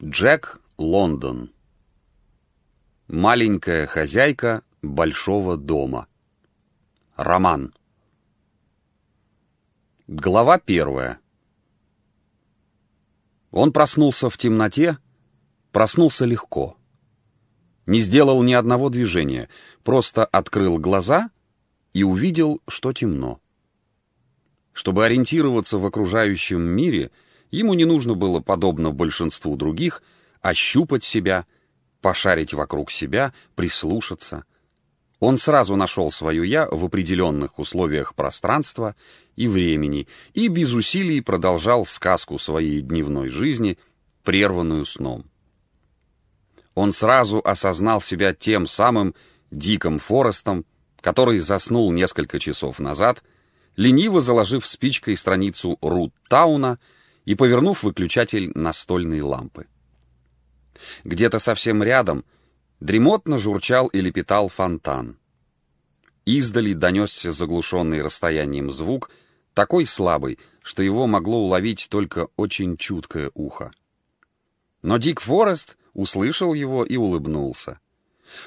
Джек Лондон. Маленькая хозяйка большого дома. Роман. Глава первая. Он проснулся в темноте, проснулся легко. Не сделал ни одного движения, просто открыл глаза и увидел, что темно. Чтобы ориентироваться в окружающем мире — Ему не нужно было, подобно большинству других, ощупать себя, пошарить вокруг себя, прислушаться. Он сразу нашел свое «я» в определенных условиях пространства и времени и без усилий продолжал сказку своей дневной жизни, прерванную сном. Он сразу осознал себя тем самым диком Форестом, который заснул несколько часов назад, лениво заложив спичкой страницу Рут Тауна — и повернув выключатель настольной лампы. Где-то совсем рядом дремотно журчал и лепетал фонтан. Издали донесся заглушенный расстоянием звук, такой слабый, что его могло уловить только очень чуткое ухо. Но Дик Форест услышал его и улыбнулся.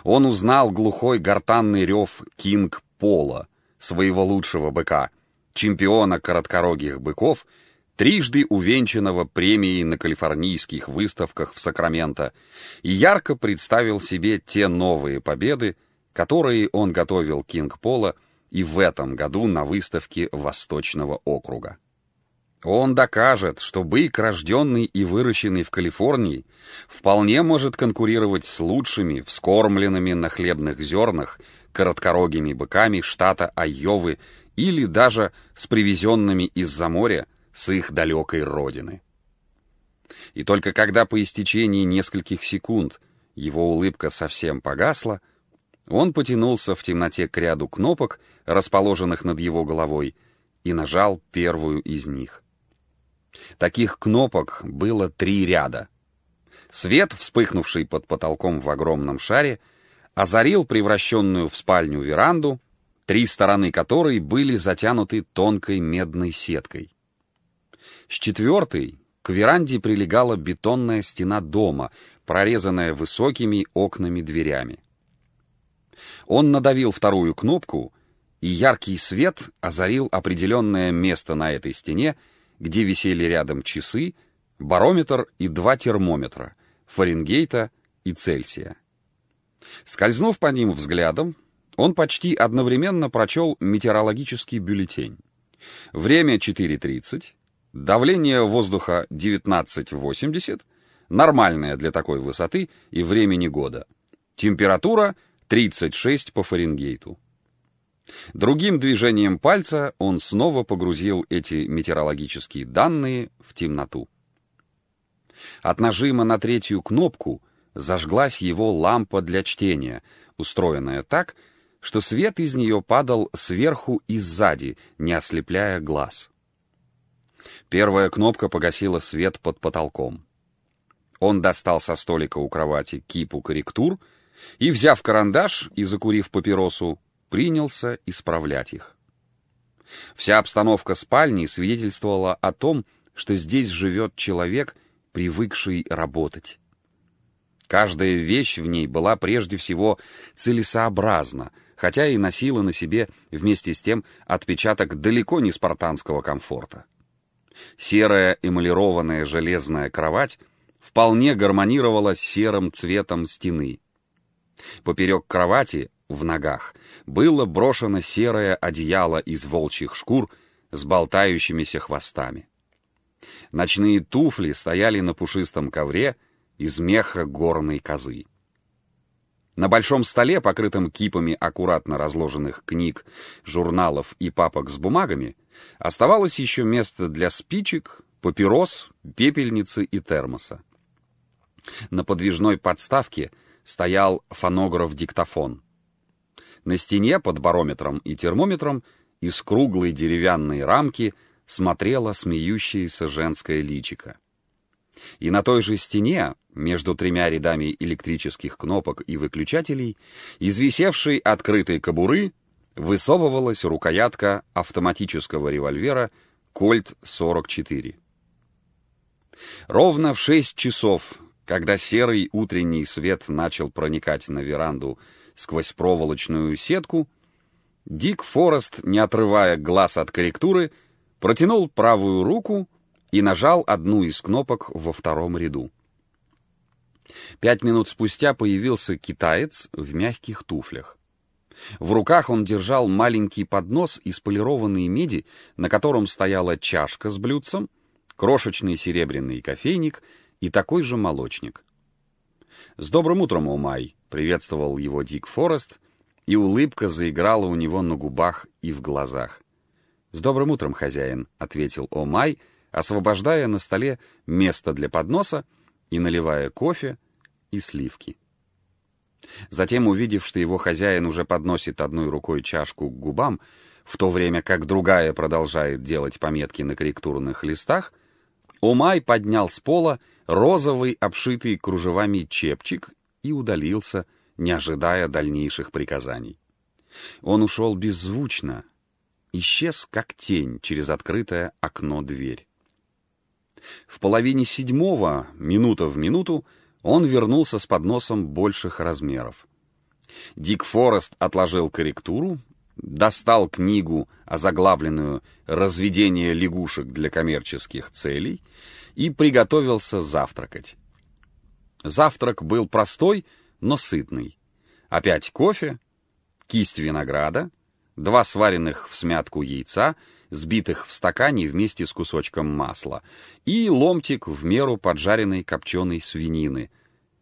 Он узнал глухой гортанный рев Кинг Пола, своего лучшего быка, чемпиона короткорогих быков — трижды увенчанного премией на калифорнийских выставках в Сакраменто, и ярко представил себе те новые победы, которые он готовил Кинг Пола и в этом году на выставке Восточного округа. Он докажет, что бык, рожденный и выращенный в Калифорнии, вполне может конкурировать с лучшими, вскормленными на хлебных зернах, короткорогими быками штата Айовы или даже с привезенными из-за моря с их далекой родины. И только когда по истечении нескольких секунд его улыбка совсем погасла, он потянулся в темноте к ряду кнопок, расположенных над его головой, и нажал первую из них. Таких кнопок было три ряда. Свет, вспыхнувший под потолком в огромном шаре, озарил превращенную в спальню веранду, три стороны которой были затянуты тонкой медной сеткой. С четвертой к веранде прилегала бетонная стена дома, прорезанная высокими окнами-дверями. Он надавил вторую кнопку, и яркий свет озарил определенное место на этой стене, где висели рядом часы, барометр и два термометра — Фаренгейта и Цельсия. Скользнув по ним взглядом, он почти одновременно прочел метеорологический бюллетень. Время 4.30, Давление воздуха 1980, нормальное для такой высоты и времени года. Температура 36 по Фаренгейту. Другим движением пальца он снова погрузил эти метеорологические данные в темноту. От нажима на третью кнопку зажглась его лампа для чтения, устроенная так, что свет из нее падал сверху и сзади, не ослепляя глаз. Первая кнопка погасила свет под потолком. Он достал со столика у кровати кипу корректур и, взяв карандаш и закурив папиросу, принялся исправлять их. Вся обстановка спальни свидетельствовала о том, что здесь живет человек, привыкший работать. Каждая вещь в ней была прежде всего целесообразна, хотя и носила на себе вместе с тем отпечаток далеко не спартанского комфорта. Серая эмалированная железная кровать вполне гармонировала с серым цветом стены. Поперек кровати, в ногах, было брошено серое одеяло из волчьих шкур с болтающимися хвостами. Ночные туфли стояли на пушистом ковре из меха горной козы. На большом столе, покрытом кипами аккуратно разложенных книг, журналов и папок с бумагами, Оставалось еще место для спичек, папирос, пепельницы и термоса. На подвижной подставке стоял фонограф-диктофон. На стене под барометром и термометром из круглой деревянной рамки смотрела смеющаяся женское личико. И на той же стене, между тремя рядами электрических кнопок и выключателей, из висевшей открытой кобуры высовывалась рукоятка автоматического револьвера «Кольт-44». Ровно в шесть часов, когда серый утренний свет начал проникать на веранду сквозь проволочную сетку, Дик Форест, не отрывая глаз от корректуры, протянул правую руку и нажал одну из кнопок во втором ряду. Пять минут спустя появился китаец в мягких туфлях. В руках он держал маленький поднос из полированной меди, на котором стояла чашка с блюдцем, крошечный серебряный кофейник и такой же молочник. «С добрым утром, Омай!» — приветствовал его Дик Форест, и улыбка заиграла у него на губах и в глазах. «С добрым утром, хозяин!» — ответил Омай, освобождая на столе место для подноса и наливая кофе и сливки. Затем, увидев, что его хозяин уже подносит одной рукой чашку к губам, в то время как другая продолжает делать пометки на корректурных листах, Умай поднял с пола розовый, обшитый кружевами чепчик и удалился, не ожидая дальнейших приказаний. Он ушел беззвучно, исчез как тень через открытое окно-дверь. В половине седьмого, минута в минуту, он вернулся с подносом больших размеров. Дик Форест отложил корректуру, достал книгу, озаглавленную «Разведение лягушек для коммерческих целей», и приготовился завтракать. Завтрак был простой, но сытный. Опять кофе, кисть винограда — два сваренных в смятку яйца, сбитых в стакане вместе с кусочком масла, и ломтик в меру поджаренной копченой свинины,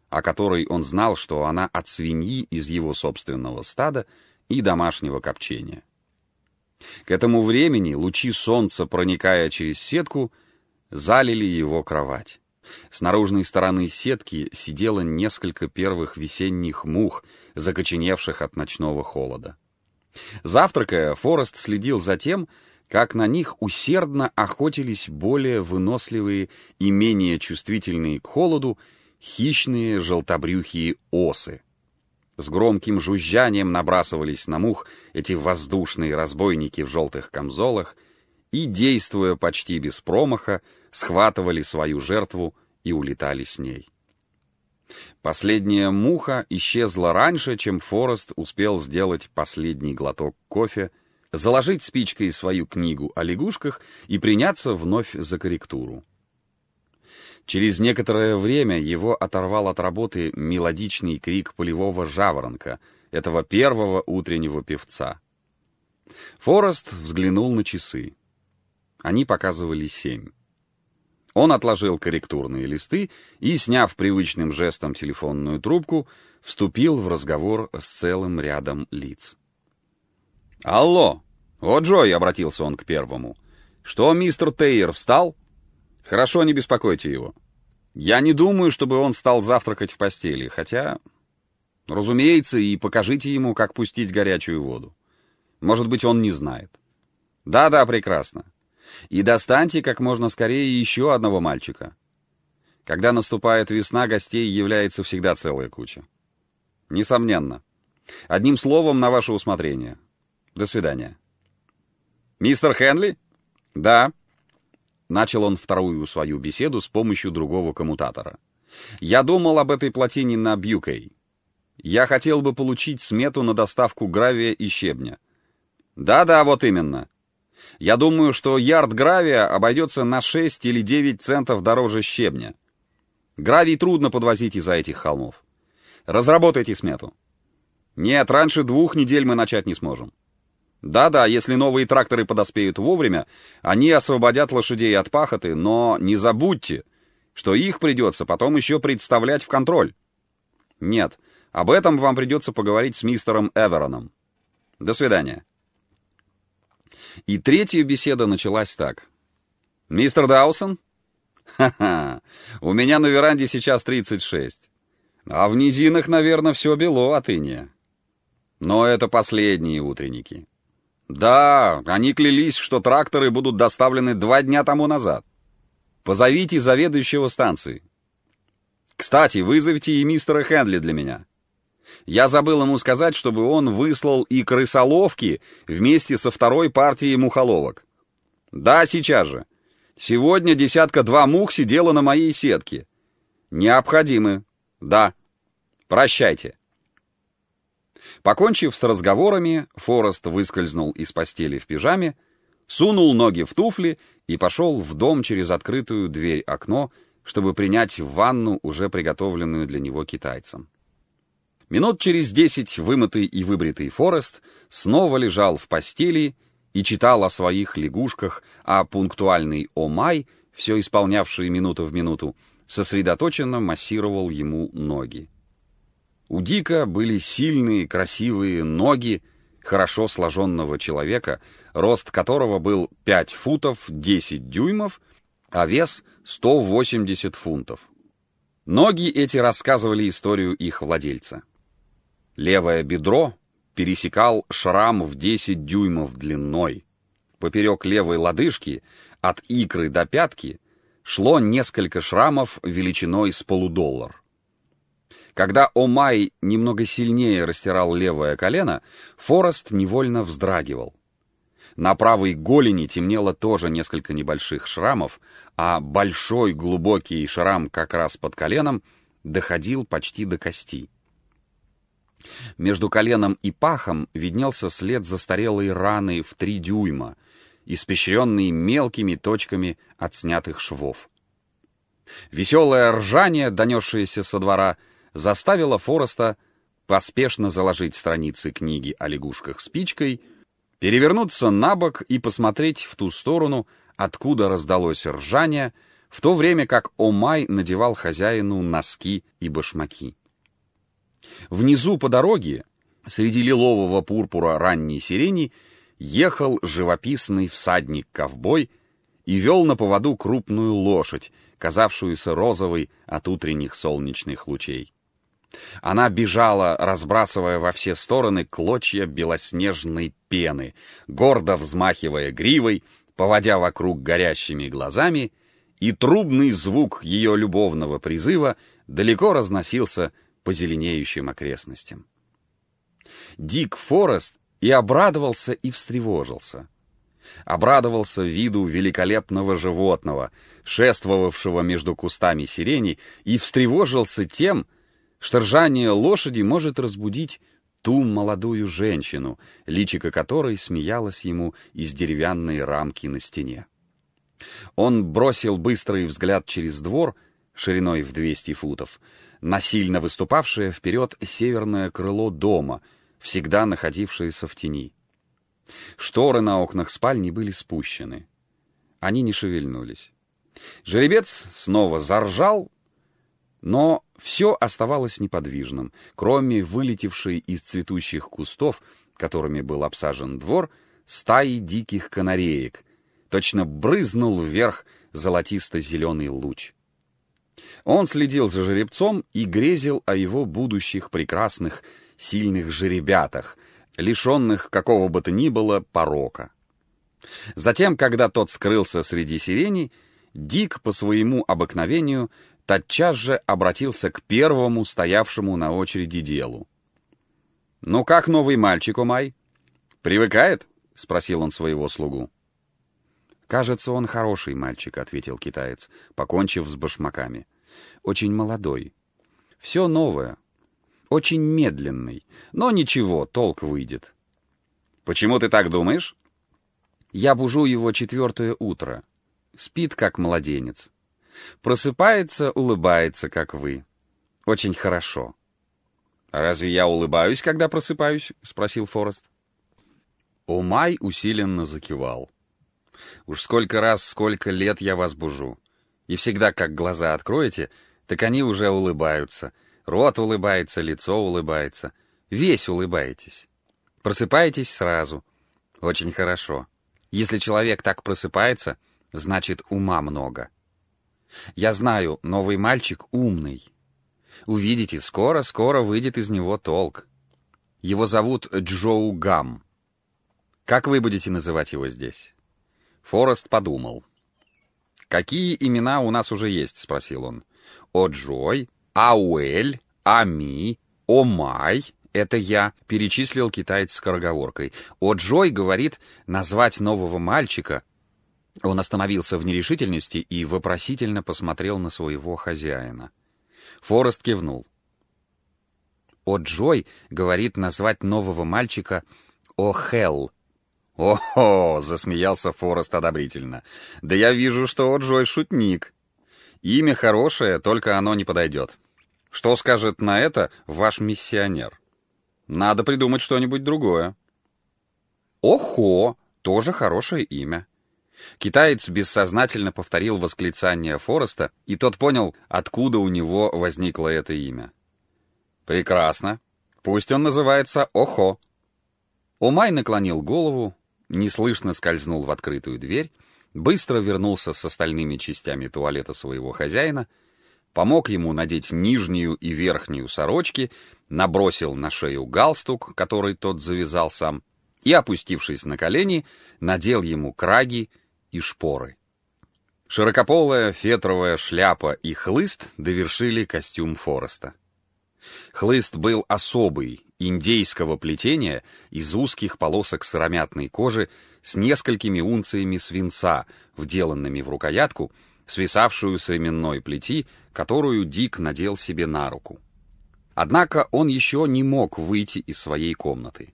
о которой он знал, что она от свиньи из его собственного стада и домашнего копчения. К этому времени лучи солнца, проникая через сетку, залили его кровать. С наружной стороны сетки сидело несколько первых весенних мух, закоченевших от ночного холода. Завтракая, Форест следил за тем, как на них усердно охотились более выносливые и менее чувствительные к холоду хищные желтобрюхие осы. С громким жужжанием набрасывались на мух эти воздушные разбойники в желтых камзолах и, действуя почти без промаха, схватывали свою жертву и улетали с ней. Последняя муха исчезла раньше, чем Форест успел сделать последний глоток кофе, заложить спичкой свою книгу о лягушках и приняться вновь за корректуру. Через некоторое время его оторвал от работы мелодичный крик полевого жаворонка, этого первого утреннего певца. Форест взглянул на часы. Они показывали семь. Он отложил корректурные листы и, сняв привычным жестом телефонную трубку, вступил в разговор с целым рядом лиц. «Алло! О, Джой!» — обратился он к первому. «Что, мистер Тейер, встал?» «Хорошо, не беспокойте его. Я не думаю, чтобы он стал завтракать в постели, хотя...» «Разумеется, и покажите ему, как пустить горячую воду. Может быть, он не знает». «Да-да, прекрасно. И достаньте как можно скорее еще одного мальчика. Когда наступает весна, гостей является всегда целая куча. Несомненно. Одним словом, на ваше усмотрение. До свидания. «Мистер Хенли?» «Да». Начал он вторую свою беседу с помощью другого коммутатора. «Я думал об этой плотине на Бьюкей. Я хотел бы получить смету на доставку гравия и щебня». «Да-да, вот именно. Я думаю, что ярд гравия обойдется на 6 или 9 центов дороже щебня. Гравий трудно подвозить из-за этих холмов. Разработайте смету. Нет, раньше двух недель мы начать не сможем. Да-да, если новые тракторы подоспеют вовремя, они освободят лошадей от пахоты, но не забудьте, что их придется потом еще представлять в контроль. Нет, об этом вам придется поговорить с мистером Эвероном. До свидания. И третья беседа началась так. «Мистер Даусон?» «Ха-ха, у меня на веранде сейчас 36. А в низинах, наверное, все бело а ты не? Но это последние утренники. Да, они клялись, что тракторы будут доставлены два дня тому назад. Позовите заведующего станции. Кстати, вызовите и мистера Хенли для меня. Я забыл ему сказать, чтобы он выслал и крысоловки вместе со второй партией мухоловок. Да, сейчас же. Сегодня десятка-два мух сидела на моей сетке. Необходимы. Да. Прощайте. Покончив с разговорами, Форест выскользнул из постели в пижаме, сунул ноги в туфли и пошел в дом через открытую дверь-окно, чтобы принять в ванну, уже приготовленную для него китайцем. Минут через десять вымытый и выбритый Форест снова лежал в постели и читал о своих лягушках, а пунктуальный Омай, все исполнявший минуту в минуту, сосредоточенно массировал ему ноги. У Дика были сильные, красивые ноги хорошо сложенного человека, рост которого был 5 футов 10 дюймов, а вес 180 фунтов. Ноги эти рассказывали историю их владельца. Левое бедро пересекал шрам в 10 дюймов длиной. Поперек левой лодыжки, от икры до пятки, шло несколько шрамов величиной с полудоллар. Когда Омай немного сильнее растирал левое колено, Форест невольно вздрагивал. На правой голени темнело тоже несколько небольших шрамов, а большой глубокий шрам как раз под коленом доходил почти до кости. Между коленом и пахом виднелся след застарелой раны в три дюйма, испещренный мелкими точками отснятых швов. Веселое ржание, донесшееся со двора, заставило Фореста поспешно заложить страницы книги о лягушках спичкой, перевернуться на бок и посмотреть в ту сторону, откуда раздалось ржание, в то время как Омай надевал хозяину носки и башмаки. Внизу по дороге, среди лилового пурпура ранней сирени, ехал живописный всадник-ковбой и вел на поводу крупную лошадь, казавшуюся розовой от утренних солнечных лучей. Она бежала, разбрасывая во все стороны клочья белоснежной пены, гордо взмахивая гривой, поводя вокруг горящими глазами, и трубный звук ее любовного призыва далеко разносился по зеленеющим окрестностям. Дик Форест и обрадовался, и встревожился. Обрадовался виду великолепного животного, шествовавшего между кустами сирени, и встревожился тем, что ржание лошади может разбудить ту молодую женщину, личико которой смеялось ему из деревянной рамки на стене. Он бросил быстрый взгляд через двор, шириной в 200 футов, насильно выступавшее вперед северное крыло дома, всегда находившееся в тени. Шторы на окнах спальни были спущены. Они не шевельнулись. Жеребец снова заржал, но все оставалось неподвижным, кроме вылетевшей из цветущих кустов, которыми был обсажен двор, стаи диких канареек. Точно брызнул вверх золотисто-зеленый луч. Он следил за жеребцом и грезил о его будущих прекрасных, сильных жеребятах, лишенных какого бы то ни было порока. Затем, когда тот скрылся среди сирени, Дик по своему обыкновению тотчас же обратился к первому стоявшему на очереди делу. «Ну как новый мальчик, Умай? Привыкает?» — спросил он своего слугу. «Кажется, он хороший мальчик», — ответил китаец, покончив с башмаками. «Очень молодой. Все новое. Очень медленный. Но ничего, толк выйдет». «Почему ты так думаешь?» «Я бужу его четвертое утро. Спит, как младенец. Просыпается, улыбается, как вы. Очень хорошо». «А «Разве я улыбаюсь, когда просыпаюсь?» — спросил Форест. Умай усиленно закивал. Уж сколько раз, сколько лет я вас бужу. И всегда, как глаза откроете, так они уже улыбаются. Рот улыбается, лицо улыбается. Весь улыбаетесь. Просыпаетесь сразу. Очень хорошо. Если человек так просыпается, значит ума много. Я знаю, новый мальчик умный. Увидите, скоро-скоро выйдет из него толк. Его зовут Джоу Гам. Как вы будете называть его здесь? Форест подумал. «Какие имена у нас уже есть?» — спросил он. «Оджой, Ауэль, Ами, Омай». «Это я», — перечислил китаец скороговоркой. «Оджой говорит назвать нового мальчика». Он остановился в нерешительности и вопросительно посмотрел на своего хозяина. Форест кивнул. «Оджой говорит назвать нового мальчика Охелл», «О-хо!» — засмеялся Форест одобрительно. «Да я вижу, что Джой шутник. Имя хорошее, только оно не подойдет. Что скажет на это ваш миссионер? Надо придумать что-нибудь другое». «Охо!» — тоже хорошее имя. Китаец бессознательно повторил восклицание Фореста, и тот понял, откуда у него возникло это имя. «Прекрасно. Пусть он называется Охо». Умай наклонил голову, неслышно скользнул в открытую дверь, быстро вернулся с остальными частями туалета своего хозяина, помог ему надеть нижнюю и верхнюю сорочки, набросил на шею галстук, который тот завязал сам, и, опустившись на колени, надел ему краги и шпоры. Широкополая фетровая шляпа и хлыст довершили костюм Фореста. Хлыст был особый, индейского плетения из узких полосок сыромятной кожи с несколькими унциями свинца, вделанными в рукоятку, свисавшую с ременной плети, которую Дик надел себе на руку. Однако он еще не мог выйти из своей комнаты.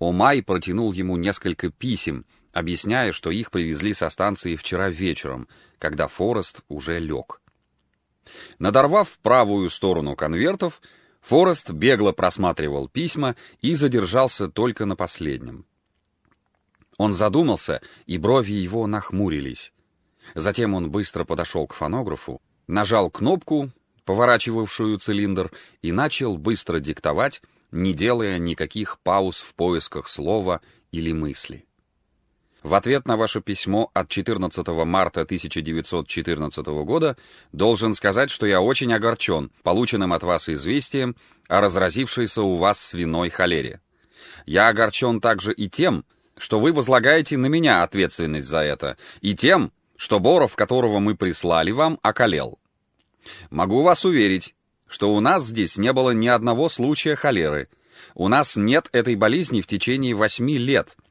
Омай протянул ему несколько писем, объясняя, что их привезли со станции вчера вечером, когда Форест уже лег. Надорвав правую сторону конвертов, Форест бегло просматривал письма и задержался только на последнем. Он задумался, и брови его нахмурились. Затем он быстро подошел к фонографу, нажал кнопку, поворачивавшую цилиндр, и начал быстро диктовать, не делая никаких пауз в поисках слова или мысли. В ответ на ваше письмо от 14 марта 1914 года должен сказать, что я очень огорчен полученным от вас известием о разразившейся у вас свиной холере. Я огорчен также и тем, что вы возлагаете на меня ответственность за это, и тем, что Боров, которого мы прислали вам, околел. Могу вас уверить, что у нас здесь не было ни одного случая холеры. У нас нет этой болезни в течение восьми лет —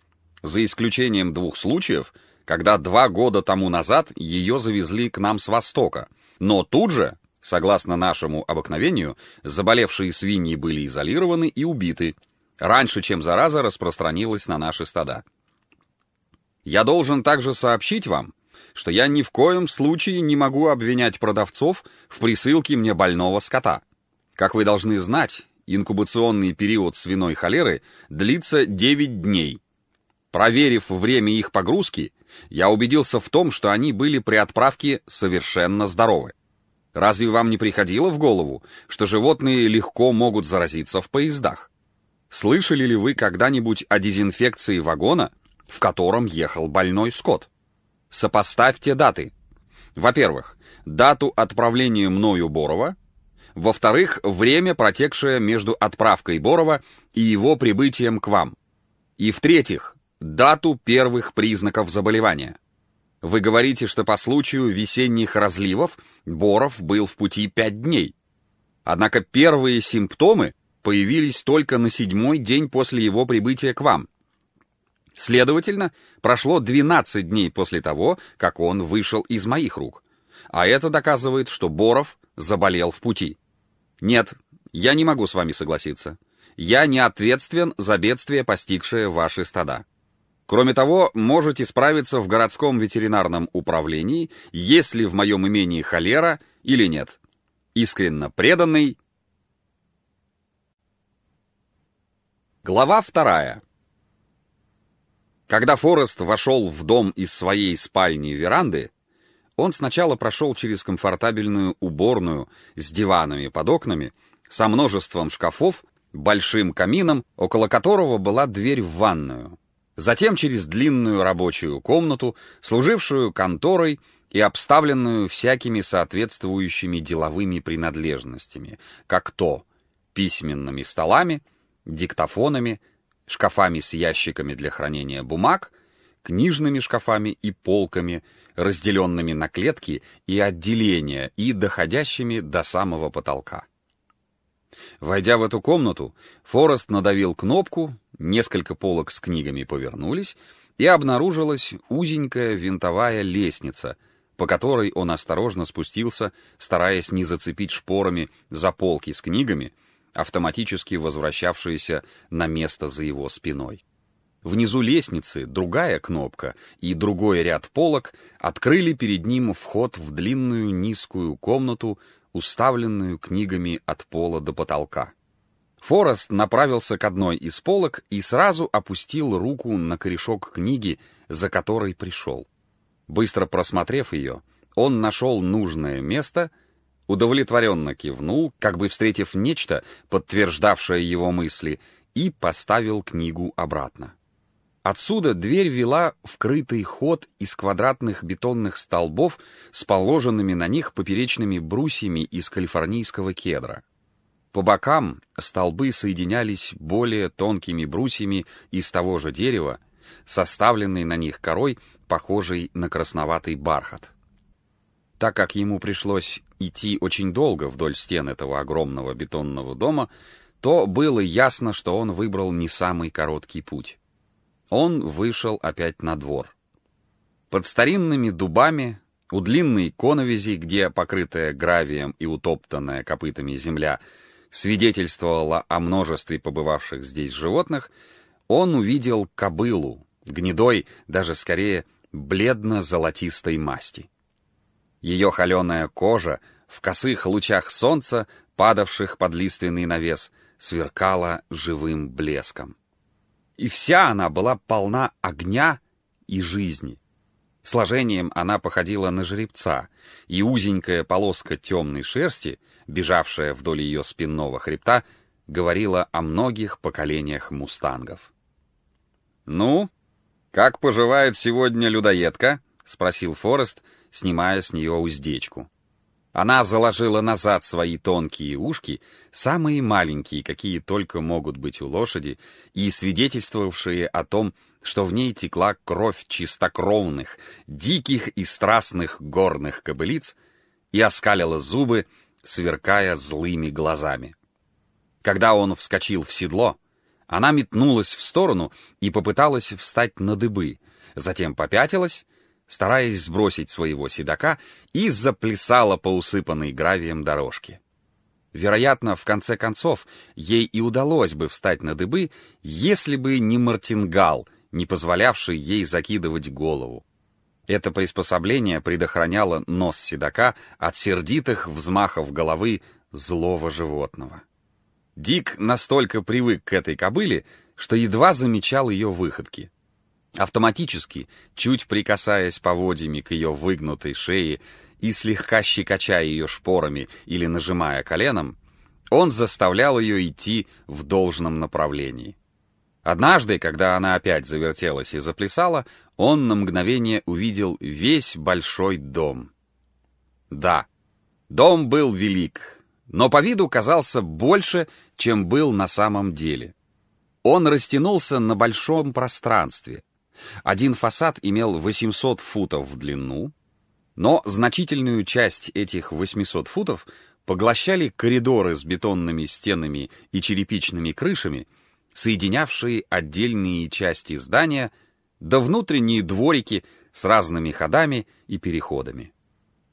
за исключением двух случаев, когда два года тому назад ее завезли к нам с Востока. Но тут же, согласно нашему обыкновению, заболевшие свиньи были изолированы и убиты, раньше, чем зараза распространилась на наши стада. Я должен также сообщить вам, что я ни в коем случае не могу обвинять продавцов в присылке мне больного скота. Как вы должны знать, инкубационный период свиной холеры длится 9 дней, Проверив время их погрузки, я убедился в том, что они были при отправке совершенно здоровы. Разве вам не приходило в голову, что животные легко могут заразиться в поездах? Слышали ли вы когда-нибудь о дезинфекции вагона, в котором ехал больной скот? Сопоставьте даты. Во-первых, дату отправления мною Борова. Во-вторых, время, протекшее между отправкой Борова и его прибытием к вам. И в-третьих, дату первых признаков заболевания. Вы говорите, что по случаю весенних разливов Боров был в пути пять дней. Однако первые симптомы появились только на седьмой день после его прибытия к вам. Следовательно, прошло 12 дней после того, как он вышел из моих рук. А это доказывает, что Боров заболел в пути. Нет, я не могу с вами согласиться. Я не ответственен за бедствие, постигшее ваши стада. Кроме того, можете справиться в городском ветеринарном управлении, если в моем имении холера или нет. Искренно преданный. Глава вторая. Когда Форест вошел в дом из своей спальни веранды, он сначала прошел через комфортабельную уборную с диванами под окнами, со множеством шкафов, большим камином, около которого была дверь в ванную затем через длинную рабочую комнату, служившую конторой и обставленную всякими соответствующими деловыми принадлежностями, как то письменными столами, диктофонами, шкафами с ящиками для хранения бумаг, книжными шкафами и полками, разделенными на клетки и отделения и доходящими до самого потолка. Войдя в эту комнату, Форест надавил кнопку, Несколько полок с книгами повернулись, и обнаружилась узенькая винтовая лестница, по которой он осторожно спустился, стараясь не зацепить шпорами за полки с книгами, автоматически возвращавшиеся на место за его спиной. Внизу лестницы другая кнопка и другой ряд полок открыли перед ним вход в длинную низкую комнату, уставленную книгами от пола до потолка. Форест направился к одной из полок и сразу опустил руку на корешок книги, за которой пришел. Быстро просмотрев ее, он нашел нужное место, удовлетворенно кивнул, как бы встретив нечто, подтверждавшее его мысли, и поставил книгу обратно. Отсюда дверь вела вкрытый ход из квадратных бетонных столбов с положенными на них поперечными брусьями из калифорнийского кедра. По бокам столбы соединялись более тонкими брусьями из того же дерева, составленной на них корой, похожей на красноватый бархат. Так как ему пришлось идти очень долго вдоль стен этого огромного бетонного дома, то было ясно, что он выбрал не самый короткий путь. Он вышел опять на двор. Под старинными дубами, у длинной коновизи, где покрытая гравием и утоптанная копытами земля — Свидетельствовало о множестве побывавших здесь животных, он увидел кобылу, гнедой, даже скорее бледно-золотистой масти. Ее холеная кожа в косых лучах солнца, падавших под лиственный навес, сверкала живым блеском. И вся она была полна огня и жизни. Сложением она походила на жеребца, и узенькая полоска темной шерсти — бежавшая вдоль ее спинного хребта, говорила о многих поколениях мустангов. «Ну, как поживает сегодня людоедка?» — спросил Форест, снимая с нее уздечку. Она заложила назад свои тонкие ушки, самые маленькие, какие только могут быть у лошади, и свидетельствовавшие о том, что в ней текла кровь чистокровных, диких и страстных горных кобылиц, и оскалила зубы, сверкая злыми глазами. Когда он вскочил в седло, она метнулась в сторону и попыталась встать на дыбы, затем попятилась, стараясь сбросить своего седока, и заплясала по усыпанной гравием дорожке. Вероятно, в конце концов, ей и удалось бы встать на дыбы, если бы не мартингал, не позволявший ей закидывать голову. Это приспособление предохраняло нос седока от сердитых взмахов головы злого животного. Дик настолько привык к этой кобыле, что едва замечал ее выходки. Автоматически, чуть прикасаясь поводьями к ее выгнутой шее и слегка щекочая ее шпорами или нажимая коленом, он заставлял ее идти в должном направлении. Однажды, когда она опять завертелась и заплясала, он на мгновение увидел весь большой дом. Да, дом был велик, но по виду казался больше, чем был на самом деле. Он растянулся на большом пространстве. Один фасад имел 800 футов в длину, но значительную часть этих 800 футов поглощали коридоры с бетонными стенами и черепичными крышами — соединявшие отдельные части здания, да внутренние дворики с разными ходами и переходами.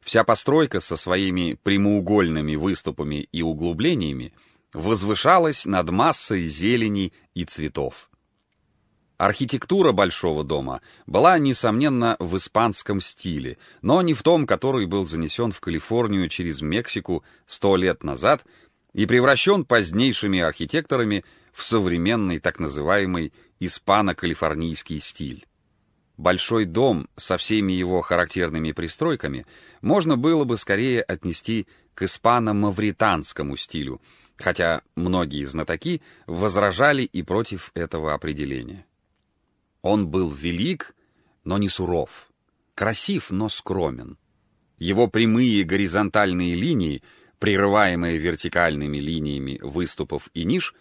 Вся постройка со своими прямоугольными выступами и углублениями возвышалась над массой зелени и цветов. Архитектура Большого дома была, несомненно, в испанском стиле, но не в том, который был занесен в Калифорнию через Мексику сто лет назад – и превращен позднейшими архитекторами в современный так называемый испано-калифорнийский стиль. Большой дом со всеми его характерными пристройками можно было бы скорее отнести к испано-мавританскому стилю, хотя многие знатоки возражали и против этого определения. Он был велик, но не суров, красив, но скромен. Его прямые горизонтальные линии — прерываемые вертикальными линиями выступов и ниш,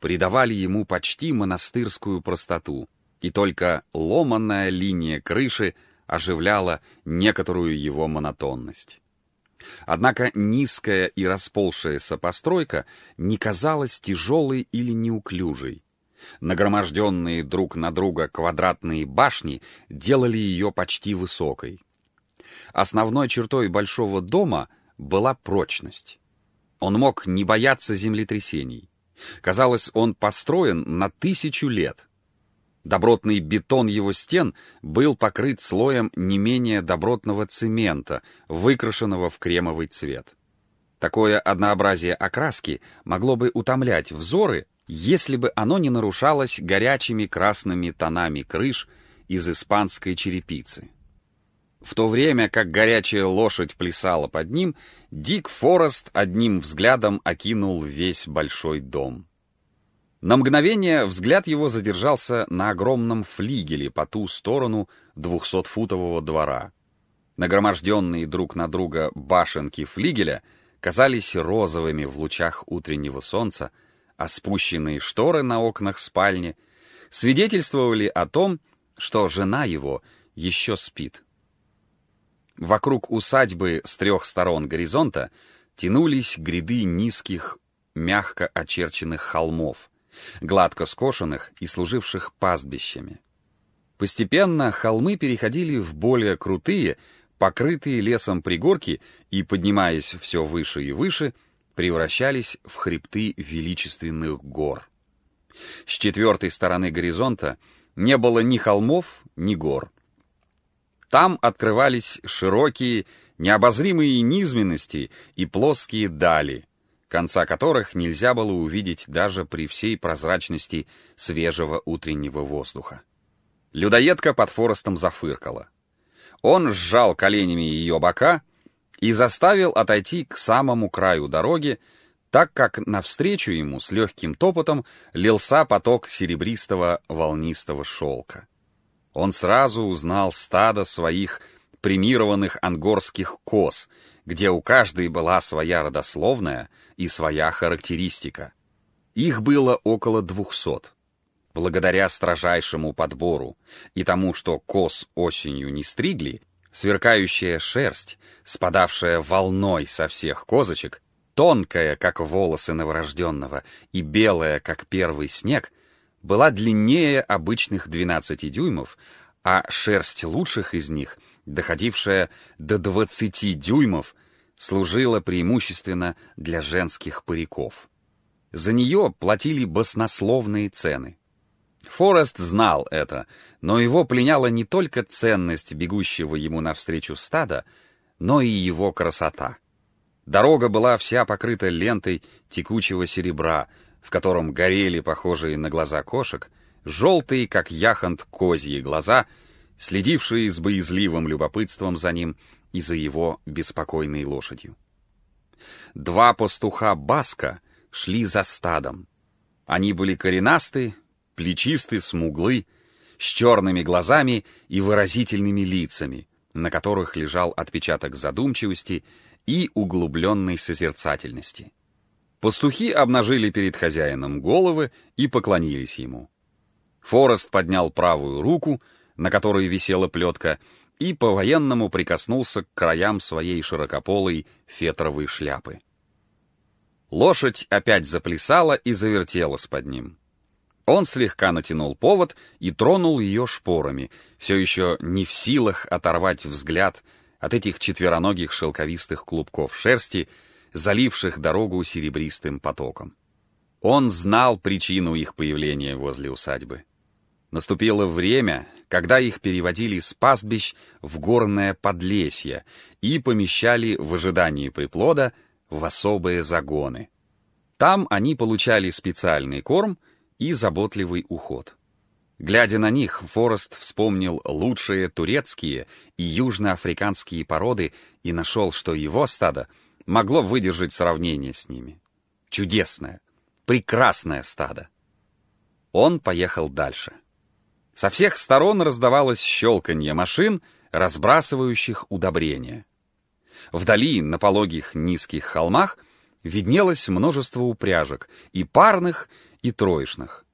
придавали ему почти монастырскую простоту, и только ломанная линия крыши оживляла некоторую его монотонность. Однако низкая и расползшаяся постройка не казалась тяжелой или неуклюжей. Нагроможденные друг на друга квадратные башни делали ее почти высокой. Основной чертой большого дома была прочность. Он мог не бояться землетрясений. Казалось, он построен на тысячу лет. Добротный бетон его стен был покрыт слоем не менее добротного цемента, выкрашенного в кремовый цвет. Такое однообразие окраски могло бы утомлять взоры, если бы оно не нарушалось горячими красными тонами крыш из испанской черепицы. В то время как горячая лошадь плясала под ним, Дик Форест одним взглядом окинул весь большой дом. На мгновение взгляд его задержался на огромном флигеле по ту сторону двухсотфутового двора. Нагроможденные друг на друга башенки флигеля казались розовыми в лучах утреннего солнца, а спущенные шторы на окнах спальни свидетельствовали о том, что жена его еще спит. Вокруг усадьбы с трех сторон горизонта тянулись гряды низких, мягко очерченных холмов, гладко скошенных и служивших пастбищами. Постепенно холмы переходили в более крутые, покрытые лесом пригорки и, поднимаясь все выше и выше, превращались в хребты величественных гор. С четвертой стороны горизонта не было ни холмов, ни гор. Там открывались широкие, необозримые низменности и плоские дали, конца которых нельзя было увидеть даже при всей прозрачности свежего утреннего воздуха. Людоедка под форостом зафыркала. Он сжал коленями ее бока и заставил отойти к самому краю дороги, так как навстречу ему с легким топотом лился поток серебристого волнистого шелка. Он сразу узнал стадо своих примированных ангорских коз, где у каждой была своя родословная и своя характеристика. Их было около двухсот. Благодаря строжайшему подбору и тому, что коз осенью не стригли, сверкающая шерсть, спадавшая волной со всех козочек, тонкая, как волосы новорожденного, и белая, как первый снег, была длиннее обычных 12 дюймов, а шерсть лучших из них, доходившая до 20 дюймов, служила преимущественно для женских париков. За нее платили баснословные цены. Форест знал это, но его пленяла не только ценность бегущего ему навстречу стада, но и его красота. Дорога была вся покрыта лентой текучего серебра — в котором горели похожие на глаза кошек, желтые, как яхонт, козьи глаза, следившие с боязливым любопытством за ним и за его беспокойной лошадью. Два пастуха Баска шли за стадом. Они были коренасты, плечисты, смуглы, с черными глазами и выразительными лицами, на которых лежал отпечаток задумчивости и углубленной созерцательности. Пастухи обнажили перед хозяином головы и поклонились ему. Форест поднял правую руку, на которой висела плетка, и по-военному прикоснулся к краям своей широкополой фетровой шляпы. Лошадь опять заплясала и завертелась под ним. Он слегка натянул повод и тронул ее шпорами, все еще не в силах оторвать взгляд от этих четвероногих шелковистых клубков шерсти, заливших дорогу серебристым потоком. Он знал причину их появления возле усадьбы. Наступило время, когда их переводили с пастбищ в горное подлесье и помещали в ожидании приплода в особые загоны. Там они получали специальный корм и заботливый уход. Глядя на них, Форест вспомнил лучшие турецкие и южноафриканские породы и нашел, что его стадо — могло выдержать сравнение с ними. Чудесное, прекрасное стадо. Он поехал дальше. Со всех сторон раздавалось щелканье машин, разбрасывающих удобрения. Вдали, на пологих низких холмах, виднелось множество упряжек, и парных, и троечных.